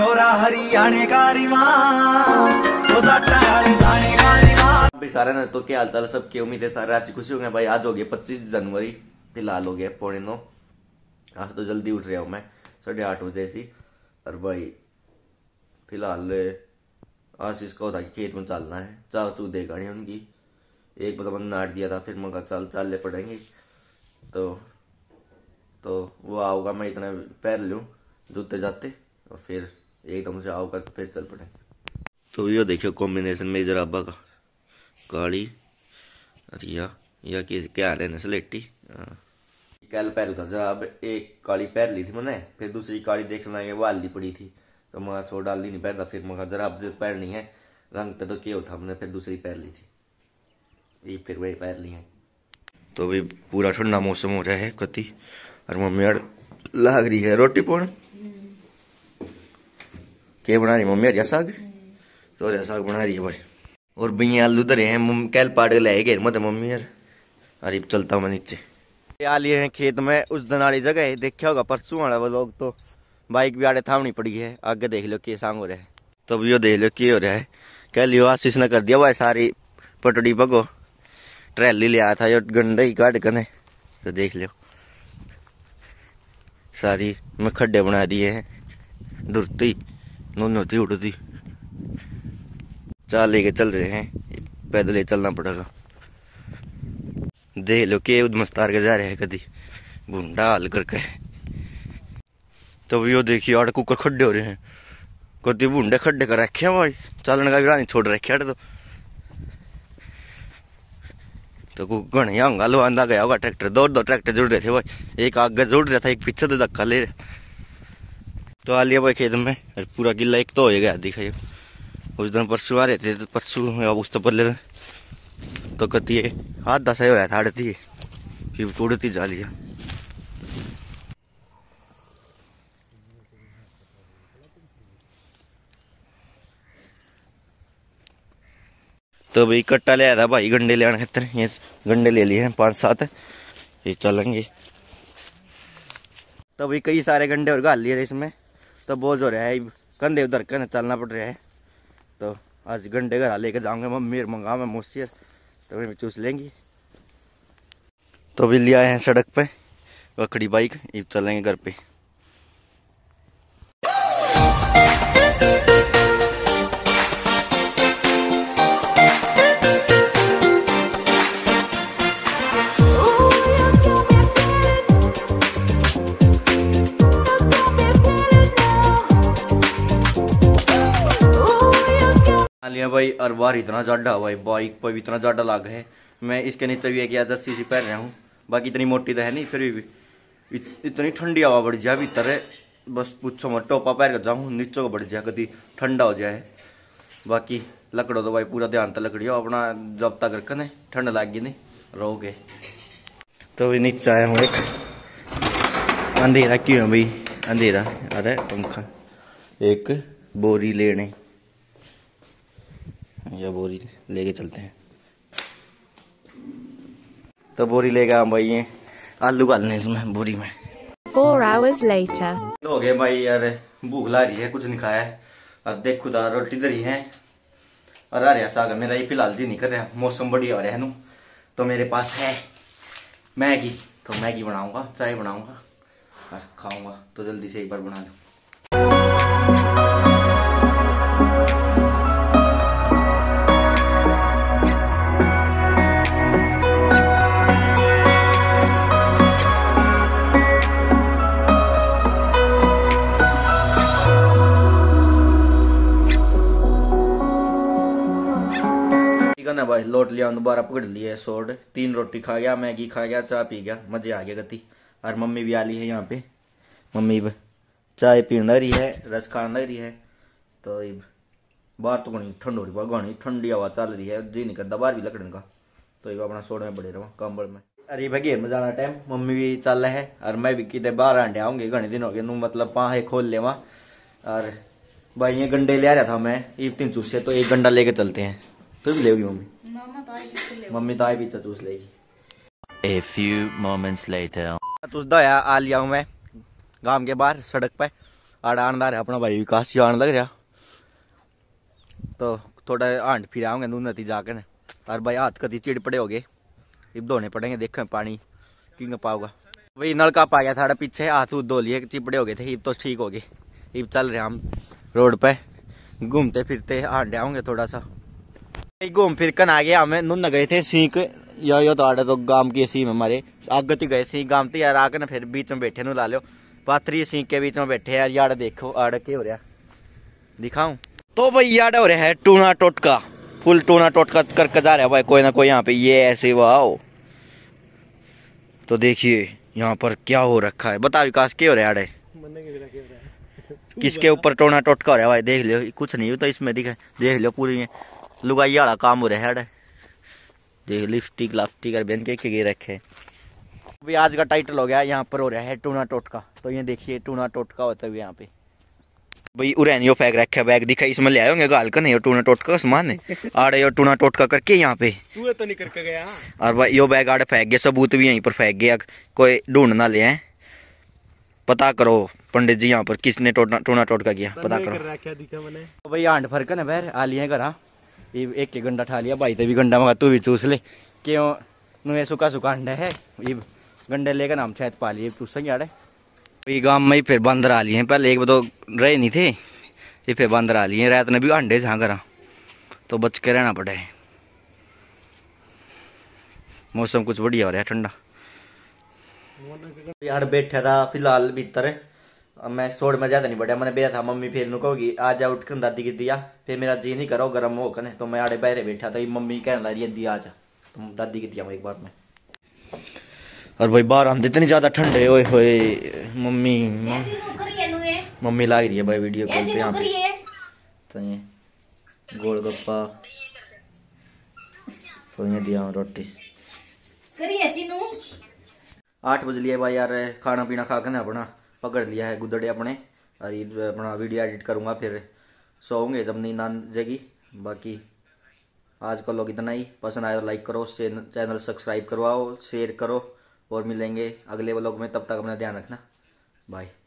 भाई सारे ने तो क्या हाल चाल सब उम्मीद है सारे आज खुशी होंगे भाई आज हो गए पच्चीस जनवरी फिलहाल हो गया पौने नौ आज तो जल्दी उठ रहा हूँ मैं साढ़े आठ बजे सी और भाई फिलहाल आज इसका होता कि खेत में चलना है चाह चू दे गाड़ी उनकी एक बता मतलब मैंने नाट दिया था फिर मैं कहा चल चल ले पड़ेंगे तो तो वो आओगा मैं इतना पैर लूँ जूते जाते और फिर यही तो मुझे आओगा तो फिर चल पड़े तो ये देखियो कॉम्बिनेशन में इधर अब्बा का काली अरिया या, कि क्या है ना सलेटी कैल पैर का जब एक काली पैर ली थी मैंने फिर दूसरी काली देख लाएंगे वो आली पड़ी थी तो मैं छोड़ डाली नहीं पैर फिर मैं जरा अब पैर नहीं है रंग पे तो क्या उठा हमने फिर दूसरी पैर ली थी ये फिर वही पैर ली है तो अभी पूरा ठंडा मौसम हो रहा है कति और मम्मी लाग रही है रोटी पौन के बना रही मम्मी हरिया साग तो हरिया साग बना रही है भाई और भैया आलू धरे हैं कैल पाट के लाए गए मत मम्मी यार अरे चलता हूँ नीचे आलिए हैं खेत में उस दिन वाली जगह है देखा होगा परसों वाला वो लोग तो बाइक भी आड़े थामनी पड़ी है आगे देख लो के सांग हो रहा है तो भी देख लो के हो रहा है कह लियो आशीष ने कर दिया हुआ सारी पटड़ी पगो ट्रैली लिया था यो गंडे ही काट कने तो देख लो सारी में खड्डे बना दिए हैं धुरती नौन होती उड़ती चाल लेके चल रहे हैं पैदल ही चलना पड़ेगा देख लो के मस्तार के जा रहे हैं कभी घूंडा हल करके तो वो देखिए आठ कुकर खड्डे हो रहे हैं कभी भूडे खड्डे कर रखे हैं भाई चलने का भी नहीं छोड़ रखे तो तो घने हंगा लो आंदा गया होगा ट्रैक्टर दो दो ट्रैक्टर जुड़ रहे थे भाई एक आगे जुड़ रहा था एक पीछे तो धक्का ले रहा तो आ लिया भाई खेत में पूरा गिल्ला एक तो हो गया दिखाई उस दिन परसों आ रहे थे तो परसों अब उस तो पल्ले तो कहती है हाथ दसा होया था अड़ती है फिर टूटती जा लिया तो भाई कट्टा ले आया था भाई गंडे ले आने खातर ये गंडे ले लिए हैं पांच सात ये चलेंगे तो भाई कई सारे गंडे और गाल लिए थे इसमें तो बोझ हो रहा है कंधे उधर कंधे चलना पड़ रहा है तो आज घंटे घर लेके जाऊंगे मम्मी मंगा मैं मोसी तो वहीं चूस लेंगी तो अभी ले आए हैं सड़क पे बकड़ी बाइक इब चलेंगे घर पे गया भाई और बाहर इतना ज्यादा भाई बाइक पर भी इतना ज्यादा लग है मैं इसके नीचे भी एक आदर सी सी पहन रहा हूँ बाकी इतनी मोटी तो है नहीं फिर भी इत, इतनी ठंडी हवा बढ़ जाए भीतर बस पूछो मैं टोपा पहन कर जाऊँ नीचों को बढ़ जाए कभी ठंडा हो जाए बाकी लकड़ो तो भाई पूरा ध्यान तो हो अपना जब तक रखने ठंड गई नहीं रहोगे तो भी नीचे आया हूँ एक अंधेरा क्यों भाई अंधेरा अरे पंखा एक बोरी लेने या बोरी लेके चलते हैं तो बोरी लेके हम भाई आलू डालने इसमें बोरी में Four hours later. हो गए भाई यार भूख ला रही है कुछ नहीं खाया है अब देख खुदा तो, रोटी धरी है और आ रहा सागर मेरा ये फिलहाल जी नहीं कर रहा मौसम बढ़िया हो रहा है तो मेरे पास है मैगी तो मैगी बनाऊंगा चाय बनाऊंगा और खाऊंगा तो जल्दी से एक बार बना लो ना भाई लौट लिया दोबारा पकड़ लिया सोड तीन रोटी खा गया मैगी खा गया चाय पी गया मजे आ गया गति और मम्मी भी आ ली है यहाँ पे मम्मी चाय लग रही है रस खाना रही है तो बाहर तो गणी ठंड हो रही है ठंडी हवा चल रही है जी नहीं करता बाहर भी लकड़न का तो ये अपना सोड में बड़े रहा कंबल में अरे भाई में जाना टाइम मम्मी भी चल है और मैं भी कितने बाहर आंडे आऊंगे घने दिन हो गए मतलब पाँ है खोल लेवा और भाई ये गंडे ले आ रहा था मैं तीन चूसे तो एक गंडा लेके चलते हैं तू भी लेगी मम्मी तो मम्मी तो आई भी चतूस तो लेगी A few moments later. तो है आ लिया हूँ मैं गांव के बाहर सड़क पे आड़ आनदार है अपना भाई विकास जी आने लग रहा तो थोड़ा आंट फिर आऊँगे दून नती जाकर और भाई हाथ कभी चिड़पड़े हो गए इब धोने पड़ेंगे देखें पानी किंग पाओगा वही नलका पा गया था पीछे हाथ उथ धो लिए चिपड़े हो गए थे इब तो ठीक हो गए इब चल रहे हम रोड पे घूमते फिरते आंटे आऊंगे थोड़ा सा घूम फिर कन आ गया हमें नुन गए थे सीख यो यो तो आड़े तो गांव की सीम हमारे आगत ही गए सीख गांव तो यार आके ना फिर बीच में बैठे नु ला लो पाथरी सीख के बीच में बैठे यार यार देखो आड़ के हो रहा दिखाऊं तो भाई यार हो रहा है टूना टोटका फुल टूना टोटका करके जा रहा है भाई कोई ना कोई यहाँ पे ये ऐसे वाओ तो देखिए यहाँ पर क्या हो रखा है बता विकास के हो रहा है किसके ऊपर टोना टोटका हो रहा है भाई देख लियो कुछ नहीं हो तो इसमें दिखा देख लियो पूरी लुगाई वाला काम हो रहा है देख लिपस्टिक लापस्टिक और बहन के गे रखे अभी आज का टाइटल हो गया यहाँ पर हो रहा है टूना टोटका तो ये देखिए टूना टोटका होता है यहाँ पे भाई उरैनियो फेंक रखे बैग दिखा इसमें ले आए होंगे गाल का नहीं टूना टोटका सामान है आड़े यो टूना टोटका करके यहाँ पे तू तो नहीं करके गया और भाई यो बैग आड़े फेंक गया सबूत भी यहीं पर फेंक गया कोई ढूंढ ना ले पता करो पंडित जी यहाँ पर किसने टोटना टूना टोटका किया पता करो कर भाई आंड फरकन ना बैर आ लिया करा एक एक गंडा ठा लिया भाई तभी गंडा मगा तू भी चूस ले क्यों नु ये सूखा सूखा अंडा है ये गंडे लेकर नाम शायद पा लिए चूसा यार ये गांव में ही फिर बंदर आ लिए पहले एक तो रहे नहीं थे ये फिर बंदर आ लिए रात ने भी अंडे जहाँ करा तो बच के रहना पड़े मौसम कुछ बढ़िया हो रहा है ठंडा यार बैठा था फिलहाल भीतर है मैं सोड़ में ज्यादा नहीं बढ़िया मैंने बेरा था मम्मी फिर कहोगी आ जा उठ दादी की दिया फिर मेरा जी नहीं करो गर्म हो कने तो मैं आड़े बहरे बैठा था मम्मी कहने लगी दी आ जा तुम तो दादी की दिया एक बार में और भाई बाहर हम इतनी ज्यादा ठंडे ओए होए मम्मी मम्मी लाग रही है भाई वीडियो कॉल पे यहाँ पे तो ये गोलगप्पा तो ये दिया रोटी आठ बज लिए भाई यार खाना पीना खा के अपना पकड़ लिया है गुदड़े अपने और अपना वीडियो एडिट करूँगा फिर सोंगे जब नींद आ जाएगी बाकी आज का लोग इतना ही पसंद आया तो लाइक करो चैनल सब्सक्राइब करवाओ शेयर करो और मिलेंगे अगले व्लॉग में तब तक अपना ध्यान रखना बाय